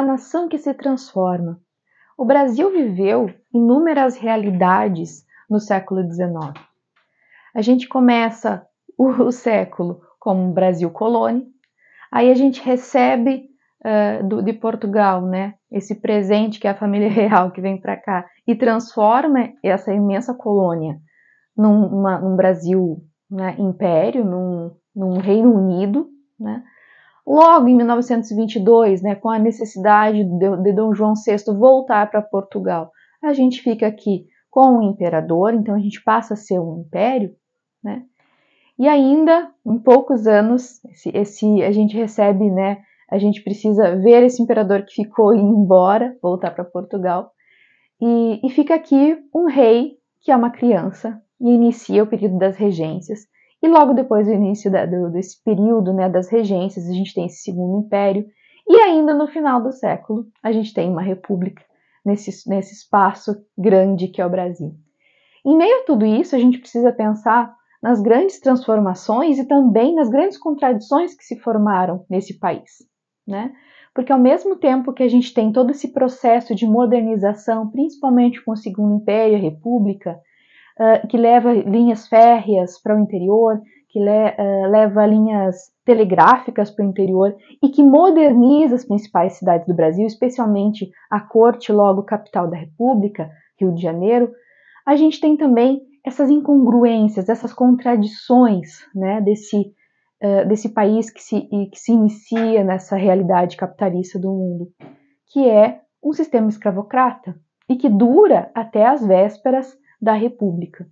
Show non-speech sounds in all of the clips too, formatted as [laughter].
uma nação que se transforma. O Brasil viveu inúmeras realidades no século XIX. A gente começa o, século como Brasil colônia, aí a gente recebe uh, do, de Portugal né, esse presente que é a família [laughs] real que vem para cá e transforma essa imensa colônia num, uma, num Brasil né, império, num, num Reino Unido, né? Logo em 1922, né, com a necessidade de, de Dom João VI voltar para Portugal, a gente fica aqui com o imperador, então a gente passa a ser um império, né? E ainda em poucos anos, esse, esse a gente recebe, né? A gente precisa ver esse imperador que ficou ir embora, voltar para Portugal, e, e fica aqui um rei que é uma criança e inicia o período das regências e logo depois do início da, do, desse período né, das regências, a gente tem esse segundo império. E ainda no final do século, a gente tem uma república nesse, nesse espaço grande que é o Brasil. Em meio a tudo isso, a gente precisa pensar nas grandes transformações e também nas grandes contradições que se formaram nesse país. Né? Porque ao mesmo tempo que a gente tem todo esse processo de modernização, principalmente com o Segundo Império, a República, uh, que leva linhas férreas para o interior, que le uh, leva linhas telegráficas para o interior e que moderniza as principais cidades do Brasil, especialmente a corte, logo capital da República, Rio de Janeiro, a gente tem também essas incongruências, essas contradições né, desse, uh, desse país que se, que se inicia nessa realidade capitalista do mundo, que é um sistema escravocrata e que dura até as vésperas da República.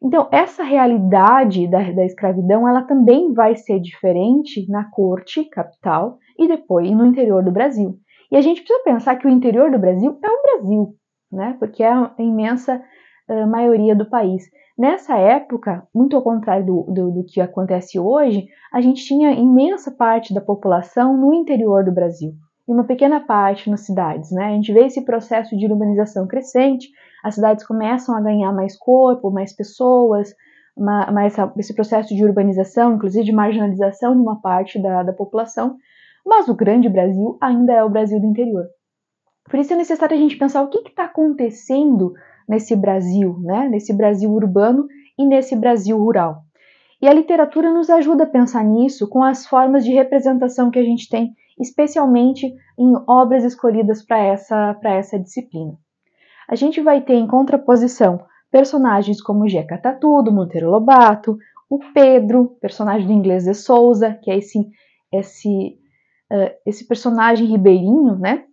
Então, essa realidade da, da escravidão, ela também vai ser diferente na corte capital e depois no interior do Brasil. E a gente precisa pensar que o interior do Brasil é o Brasil, né? Porque é a imensa uh, maioria do país. Nessa época, muito ao contrário do, do, do, que acontece hoje, a gente tinha imensa parte da população no interior do Brasil em uma pequena parte nas cidades. Né? A gente vê esse processo de urbanização crescente, as cidades começam a ganhar mais corpo, mais pessoas, uma, mais esse processo de urbanização, inclusive de marginalização de uma parte da, da população, mas o grande Brasil ainda é o Brasil do interior. Por isso é necessário a gente pensar o que está acontecendo nesse Brasil, né? nesse Brasil urbano e nesse Brasil rural. E a literatura nos ajuda a pensar nisso com as formas de representação que a gente tem especialmente em obras escolhidas para essa, essa disciplina. A gente vai ter em contraposição personagens como Jeca Tatudo, Monteiro Lobato, o Pedro, personagem do inglês de Souza, que é esse, esse, uh, esse personagem ribeirinho, né?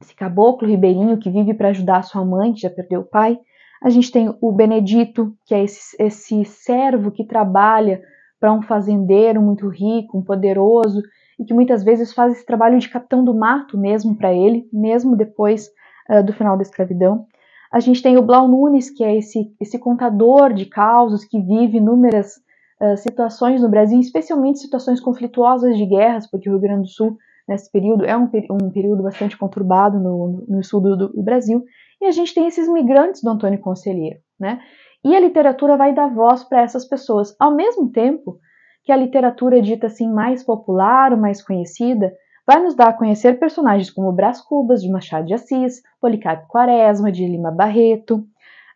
Esse caboclo ribeirinho que vive para ajudar a sua mãe, que já perdeu o pai. A gente tem o Benedito, que é esse, esse servo que trabalha para um fazendeiro muito rico, um poderoso, e que muitas vezes faz esse trabalho de capitão do mato mesmo para ele, mesmo depois uh, do final da escravidão. A gente tem o Blau Nunes, que é esse, esse contador de causos que vive inúmeras uh, situações no Brasil, especialmente situações conflituosas de guerras, porque o Rio Grande do Sul, nesse período, é um, um período bastante conturbado no, no sul do, do, Brasil. E a gente tem esses migrantes do Antônio Conselheiro, né? E a literatura vai dar voz para essas pessoas. Ao mesmo tempo, que a literatura dita assim mais popular ou mais conhecida vai nos dar a conhecer personagens como Brás Cubas, de Machado de Assis, Policarpo Quaresma, de Lima Barreto,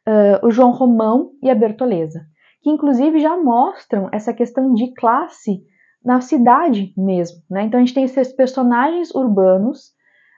uh, o João Romão e a Bertoleza, que inclusive já mostram essa questão de classe na cidade mesmo. Né? Então a gente tem esses personagens urbanos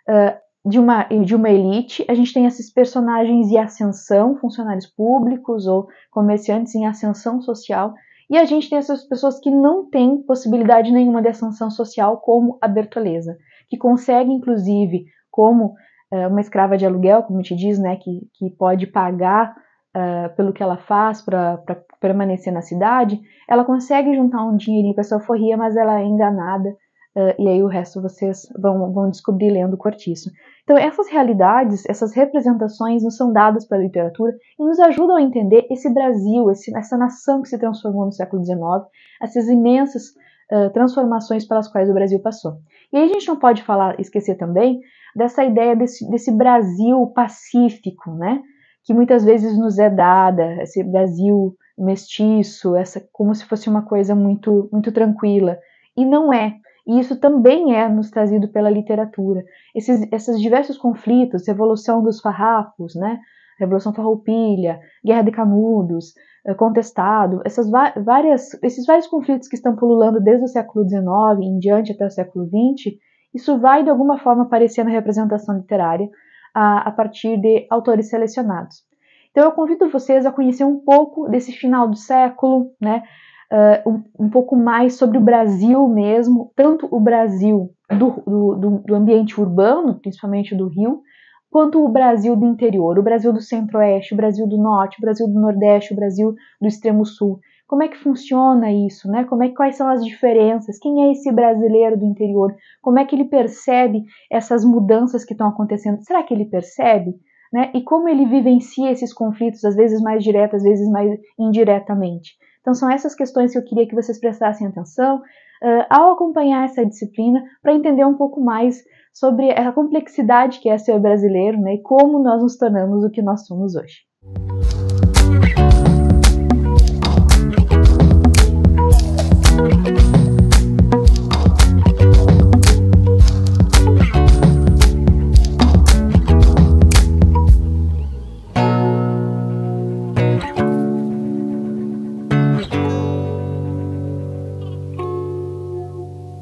uh, de, uma, de uma elite, a gente tem esses personagens em ascensão, funcionários públicos ou comerciantes em ascensão social, e a gente tem essas pessoas que não têm possibilidade nenhuma de sanção social, como a Bertoleza, que consegue, inclusive, como eh, uma escrava de aluguel, como te diz, né, que, que pode pagar uh, pelo que ela faz para permanecer na cidade, ela consegue juntar um dinheirinho para sua forria, mas ela é enganada uh, e aí o resto vocês vão, vão descobrir lendo o Cortiço. Então, essas realidades, essas representações nos são dadas pela literatura e nos ajudam a entender esse Brasil, esse, essa nação que se transformou no século XIX, essas imensas uh, transformações pelas quais o Brasil passou. E aí a gente não pode falar, esquecer também dessa ideia desse, desse Brasil pacífico, né? Que muitas vezes nos é dada, esse Brasil mestiço, essa como se fosse uma coisa muito muito tranquila. E não é. E isso também é nos trazido pela literatura. Esses, esses diversos conflitos, Revolução dos Farrapos, né? Revolução Farroupilha, Guerra de Canudos, eh, Contestado, essas várias, esses vários conflitos que estão pululando desde o século XIX em diante até o século XX, isso vai de alguma forma aparecer na representação literária a, a partir de autores selecionados. Então eu convido vocês a conhecer um pouco desse final do século, né, uh, um, um, pouco mais sobre o Brasil mesmo, tanto o Brasil do, do, do ambiente urbano, principalmente do Rio, quanto o Brasil do interior, o Brasil do centro-oeste, o Brasil do norte, o Brasil do nordeste, o Brasil do extremo sul. Como é que funciona isso, né? Como é quais são as diferenças? Quem é esse brasileiro do interior? Como é que ele percebe essas mudanças que estão acontecendo? Será que ele percebe, né? E como ele vivencia esses conflitos, às vezes mais direto, às vezes mais indiretamente? Então, são essas questões que eu queria que vocês prestassem atenção uh, ao acompanhar essa disciplina para entender um pouco mais sobre a complexidade que é ser brasileiro né, e como nós nos tornamos o que nós somos hoje.